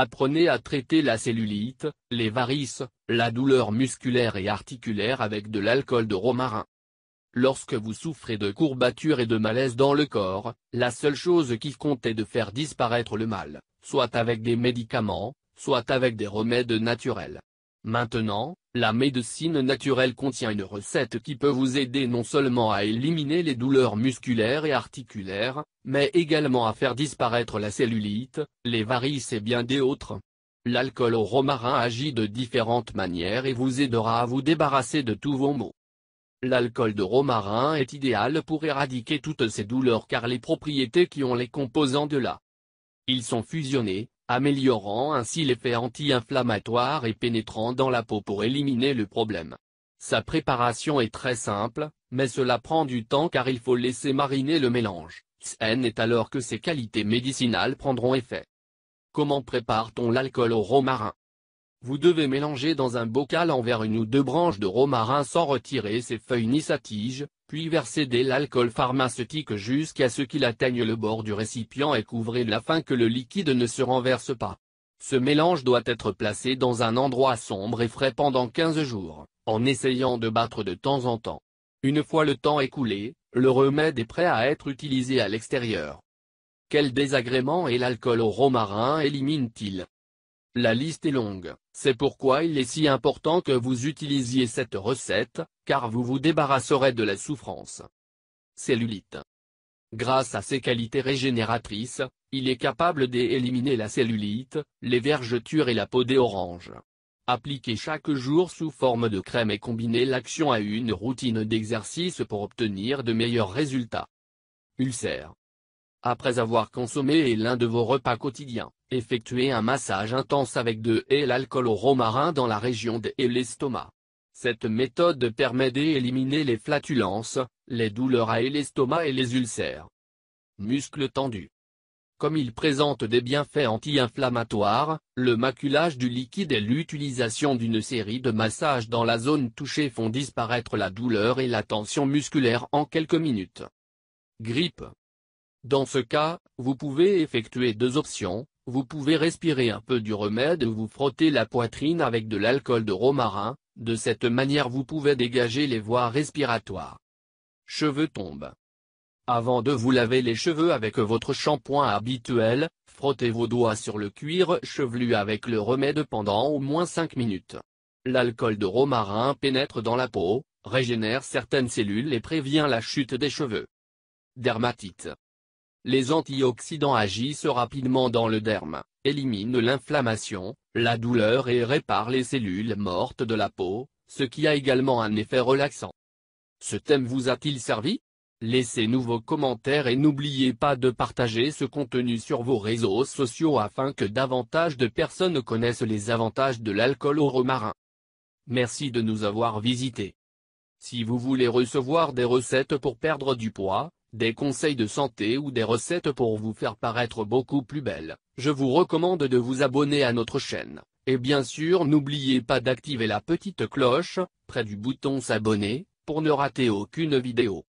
Apprenez à traiter la cellulite, les varices, la douleur musculaire et articulaire avec de l'alcool de romarin. Lorsque vous souffrez de courbatures et de malaise dans le corps, la seule chose qui compte est de faire disparaître le mal, soit avec des médicaments, soit avec des remèdes naturels. Maintenant, la médecine naturelle contient une recette qui peut vous aider non seulement à éliminer les douleurs musculaires et articulaires, mais également à faire disparaître la cellulite, les varices et bien des autres. L'alcool au romarin agit de différentes manières et vous aidera à vous débarrasser de tous vos maux. L'alcool de romarin est idéal pour éradiquer toutes ces douleurs car les propriétés qui ont les composants de la ils sont fusionnés, améliorant ainsi l'effet anti-inflammatoire et pénétrant dans la peau pour éliminer le problème. Sa préparation est très simple, mais cela prend du temps car il faut laisser mariner le mélange. n est alors que ses qualités médicinales prendront effet. Comment prépare-t-on l'alcool au romarin Vous devez mélanger dans un bocal envers une ou deux branches de romarin sans retirer ses feuilles ni sa tige, puis versez dès l'alcool pharmaceutique jusqu'à ce qu'il atteigne le bord du récipient et couvrez-le afin que le liquide ne se renverse pas. Ce mélange doit être placé dans un endroit sombre et frais pendant 15 jours, en essayant de battre de temps en temps. Une fois le temps écoulé, le remède est prêt à être utilisé à l'extérieur. Quel désagrément est l'alcool au romarin élimine-t-il la liste est longue, c'est pourquoi il est si important que vous utilisiez cette recette, car vous vous débarrasserez de la souffrance. Cellulite. Grâce à ses qualités régénératrices, il est capable d'éliminer la cellulite, les vergetures et la peau des oranges. Appliquez chaque jour sous forme de crème et combinez l'action à une routine d'exercice pour obtenir de meilleurs résultats. Ulcère. Après avoir consommé l'un de vos repas quotidiens, Effectuez un massage intense avec de et l'alcool au romarin dans la région de et l'estomac. Cette méthode permet d'éliminer les flatulences, les douleurs à l'estomac et les ulcères. Muscles tendus. Comme ils présentent des bienfaits anti-inflammatoires, le maculage du liquide et l'utilisation d'une série de massages dans la zone touchée font disparaître la douleur et la tension musculaire en quelques minutes. Grippe. Dans ce cas, vous pouvez effectuer deux options, vous pouvez respirer un peu du remède ou vous frotter la poitrine avec de l'alcool de romarin, de cette manière vous pouvez dégager les voies respiratoires. Cheveux tombent. Avant de vous laver les cheveux avec votre shampoing habituel, frottez vos doigts sur le cuir chevelu avec le remède pendant au moins 5 minutes. L'alcool de romarin pénètre dans la peau, régénère certaines cellules et prévient la chute des cheveux. Dermatite les antioxydants agissent rapidement dans le derme, éliminent l'inflammation, la douleur et réparent les cellules mortes de la peau, ce qui a également un effet relaxant. Ce thème vous a-t-il servi Laissez-nous vos commentaires et n'oubliez pas de partager ce contenu sur vos réseaux sociaux afin que davantage de personnes connaissent les avantages de l'alcool au romarin. Merci de nous avoir visités. Si vous voulez recevoir des recettes pour perdre du poids, des conseils de santé ou des recettes pour vous faire paraître beaucoup plus belle, je vous recommande de vous abonner à notre chaîne, et bien sûr n'oubliez pas d'activer la petite cloche, près du bouton s'abonner, pour ne rater aucune vidéo.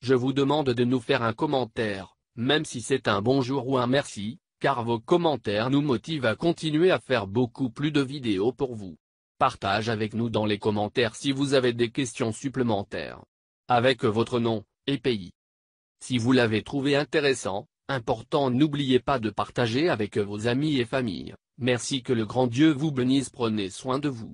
Je vous demande de nous faire un commentaire, même si c'est un bonjour ou un merci, car vos commentaires nous motivent à continuer à faire beaucoup plus de vidéos pour vous. Partage avec nous dans les commentaires si vous avez des questions supplémentaires. Avec votre nom, et pays. Si vous l'avez trouvé intéressant, important n'oubliez pas de partager avec vos amis et famille. Merci que le grand Dieu vous bénisse prenez soin de vous.